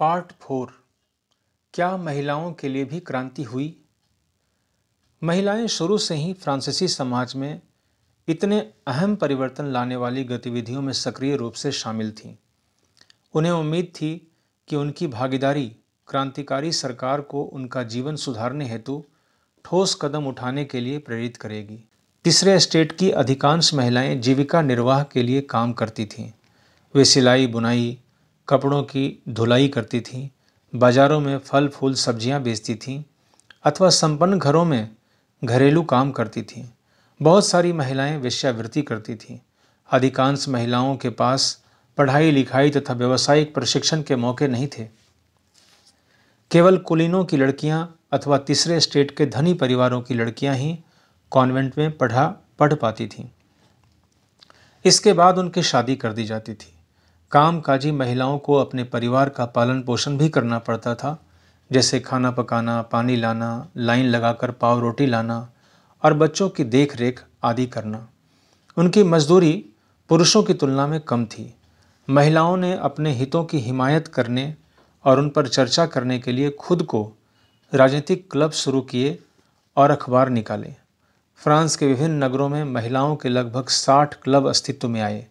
part four क्या महिलाओं के लिए भी क्रांति हुई महिलाएं शुरू से ही फ्रांसीसी समाज में इतने अहम परिवर्तन लाने वाली गतिविधियों में सक्रिय रूप से शामिल थीं उन्हें उम्मीद थी कि उनकी भागीदारी क्रांतिकारी सरकार को उनका जीवन सुधारने हेतु ठोस कदम उठाने के लिए प्रेरित करेगी तीसरे स्टेट की अधिकांश महिलाएं जीविका निर्वाह के लिए काम करती थीं वे सिलाई बुनाई कपड़ों की धुलाई करती थीं बाज़ारों में फल फूल सब्जियां बेचती थीं अथवा संपन्न घरों में घरेलू काम करती थीं बहुत सारी महिलाएं वेश्यावृत्ति करती थीं अधिकांश महिलाओं के पास पढ़ाई लिखाई तथा व्यावसायिक प्रशिक्षण के मौके नहीं थे केवल कुलीनों की लड़कियां अथवा तीसरे स्टेट के धनी परिवारों की लड़कियां ही कॉन्वेंट में पढ़ा पढ़ पाती थीं इसके बाद उनकी शादी कर दी जाती थी कामकाजी महिलाओं को अपने परिवार का पालन पोषण भी करना पड़ता था जैसे खाना पकाना पानी लाना लाइन लगाकर पाव रोटी लाना और बच्चों की देख रेख आदि करना उनकी मजदूरी पुरुषों की तुलना में कम थी महिलाओं ने अपने हितों की हिमायत करने और उन पर चर्चा करने के लिए खुद को राजनीतिक क्लब शुरू किए और अखबार निकाले फ्रांस के विभिन्न नगरों में महिलाओं के लगभग 60 क्लब अस्तित्व में आए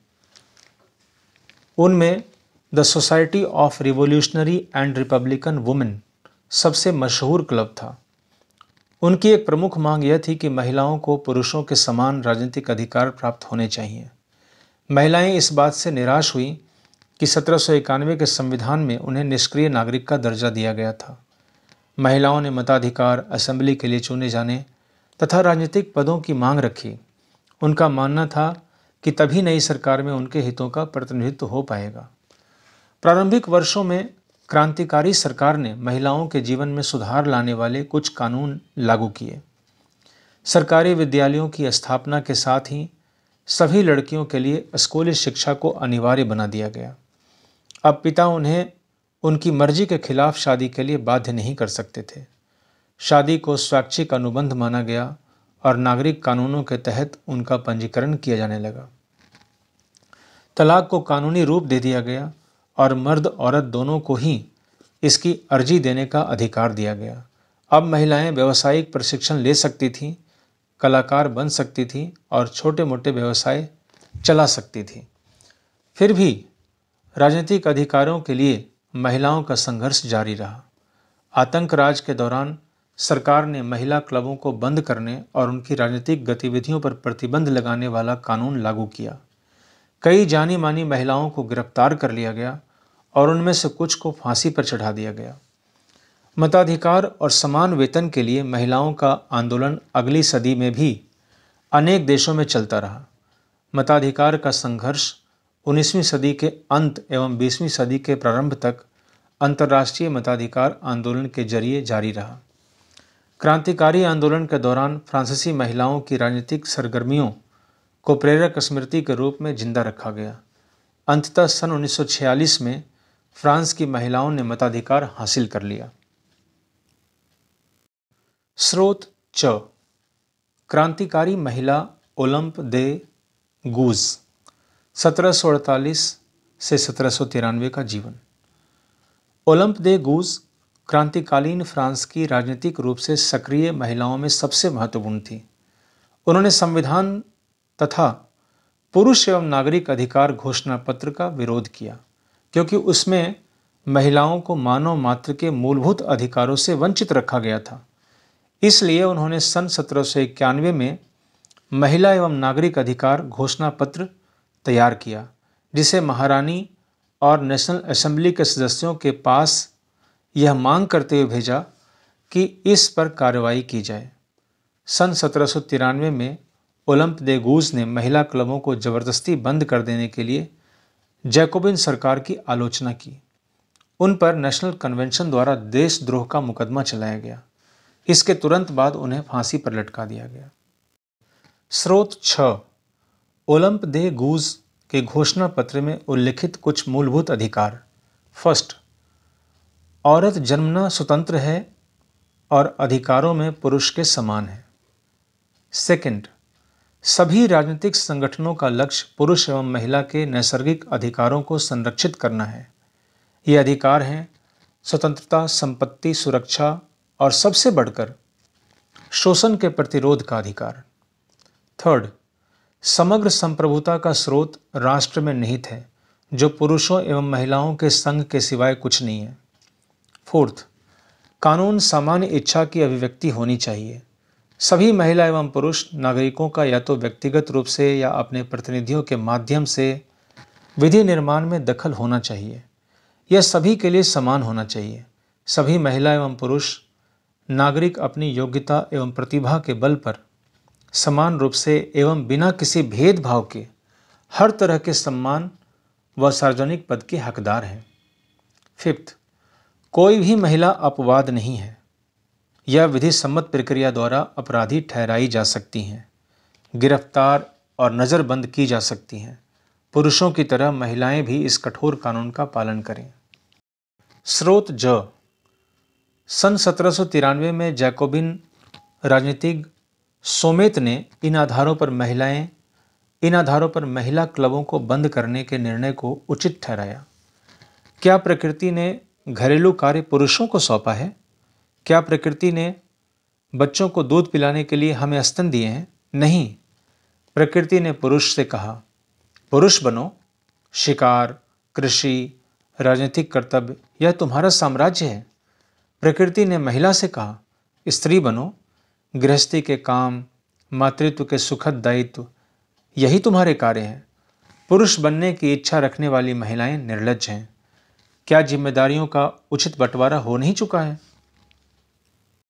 उनमें the society of revolutionary and republican women सबसे मशहूर क्लब था उनकी एक प्रमुख मांग यह थी कि महिलाओं को पुरुषों के समान राजनीतिक अधिकार प्राप्त होने चाहिए महिलाएं इस बात से निराश हुई कि सत्रह के संविधान में उन्हें निष्क्रिय नागरिक का दर्जा दिया गया था महिलाओं ने मताधिकार असेंबली के लिए चुने जाने तथा राजनीतिक पदों की मांग रखी उनका मानना था कि तभी नई सरकार में उनके हितों का प्रतिनिधित्व हो पाएगा प्रारंभिक वर्षों में क्रांतिकारी सरकार ने महिलाओं के जीवन में सुधार लाने वाले कुछ कानून लागू किए सरकारी विद्यालयों की स्थापना के साथ ही सभी लड़कियों के लिए स्कूली शिक्षा को अनिवार्य बना दिया गया अब पिता उन्हें उनकी मर्जी के खिलाफ शादी के लिए बाध्य नहीं कर सकते थे शादी को स्वैच्छिक अनुबंध माना गया और नागरिक कानूनों के तहत उनका पंजीकरण किया जाने लगा तलाक को कानूनी रूप दे दिया गया और मर्द औरत दोनों को ही इसकी अर्जी देने का अधिकार दिया गया अब महिलाएं व्यावसायिक प्रशिक्षण ले सकती थीं कलाकार बन सकती थीं और छोटे मोटे व्यवसाय चला सकती थीं फिर भी राजनीतिक अधिकारों के लिए महिलाओं का संघर्ष जारी रहा आतंकराज के दौरान सरकार ने महिला क्लबों को बंद करने और उनकी राजनीतिक गतिविधियों पर प्रतिबंध लगाने वाला कानून लागू किया कई जानी मानी महिलाओं को गिरफ्तार कर लिया गया और उनमें से कुछ को फांसी पर चढ़ा दिया गया मताधिकार और समान वेतन के लिए महिलाओं का आंदोलन अगली सदी में भी अनेक देशों में चलता रहा मताधिकार का संघर्ष 19वीं सदी के अंत एवं 20वीं सदी के प्रारंभ तक अंतर्राष्ट्रीय मताधिकार आंदोलन के जरिए जारी रहा क्रांतिकारी आंदोलन के दौरान फ्रांसीसी महिलाओं की राजनीतिक सरगर्मियों को प्रेरक स्मृति के रूप में जिंदा रखा गया अंततः सन 1946 में फ्रांस की महिलाओं ने मताधिकार हासिल कर लिया स्रोत च क्रांतिकारी महिला ओलंप दे गूज 1748 से सत्रह का जीवन ओलंप दे गूज क्रांतिकालीन फ्रांस की राजनीतिक रूप से सक्रिय महिलाओं में सबसे महत्वपूर्ण थी उन्होंने संविधान तथा पुरुष एवं नागरिक अधिकार घोषणा पत्र का विरोध किया क्योंकि उसमें महिलाओं को मानव मात्र के मूलभूत अधिकारों से वंचित रखा गया था इसलिए उन्होंने सन सत्रह में महिला एवं नागरिक अधिकार घोषणा पत्र तैयार किया जिसे महारानी और नेशनल असेंबली के सदस्यों के पास यह मांग करते हुए भेजा कि इस पर कार्रवाई की जाए सन सत्रह में ओलंप दे गूज ने महिला क्लबों को ज़बरदस्ती बंद कर देने के लिए जैकोबिन सरकार की आलोचना की उन पर नेशनल कन्वेंशन द्वारा देशद्रोह का मुकदमा चलाया गया इसके तुरंत बाद उन्हें फांसी पर लटका दिया गया स्रोत छ ओलंप दे गूज के घोषणा पत्र में उल्लिखित कुछ मूलभूत अधिकार फर्स्ट औरत जन्मना स्वतंत्र है और अधिकारों में पुरुष के समान है सेकंड, सभी राजनीतिक संगठनों का लक्ष्य पुरुष एवं महिला के नैसर्गिक अधिकारों को संरक्षित करना है ये अधिकार हैं स्वतंत्रता संपत्ति सुरक्षा और सबसे बढ़कर शोषण के प्रतिरोध का अधिकार थर्ड समग्र संप्रभुता का स्रोत राष्ट्र में निहित है जो पुरुषों एवं महिलाओं के संघ के सिवाय कुछ नहीं है फोर्थ कानून सामान्य इच्छा की अभिव्यक्ति होनी चाहिए सभी महिला एवं पुरुष नागरिकों का या तो व्यक्तिगत रूप से या अपने प्रतिनिधियों के माध्यम से विधि निर्माण में दखल होना चाहिए यह सभी के लिए समान होना चाहिए सभी महिला एवं पुरुष नागरिक अपनी योग्यता एवं प्रतिभा के बल पर समान रूप से एवं बिना किसी भेदभाव के हर तरह के सम्मान व सार्वजनिक पद के हकदार हैं फिफ्थ कोई भी महिला अपवाद नहीं है यह विधि सम्मत प्रक्रिया द्वारा अपराधी ठहराई जा सकती हैं गिरफ्तार और नज़रबंद की जा सकती हैं पुरुषों की तरह महिलाएं भी इस कठोर कानून का पालन करें स्रोत ज सन सत्रह में जैकोबिन राजनीतिक सोमेत ने इन आधारों पर महिलाएं इन आधारों पर महिला क्लबों को बंद करने के निर्णय को उचित ठहराया क्या प्रकृति ने घरेलू कार्य पुरुषों को सौंपा है क्या प्रकृति ने बच्चों को दूध पिलाने के लिए हमें स्तन दिए हैं नहीं प्रकृति ने पुरुष से कहा पुरुष बनो शिकार कृषि राजनीतिक कर्तव्य यह तुम्हारा साम्राज्य है प्रकृति ने महिला से कहा स्त्री बनो गृहस्थी के काम मातृत्व के सुखद दायित्व यही तुम्हारे कार्य हैं पुरुष बनने की इच्छा रखने वाली महिलाएं निर्लज हैं क्या जिम्मेदारियों का उचित बंटवारा हो नहीं चुका है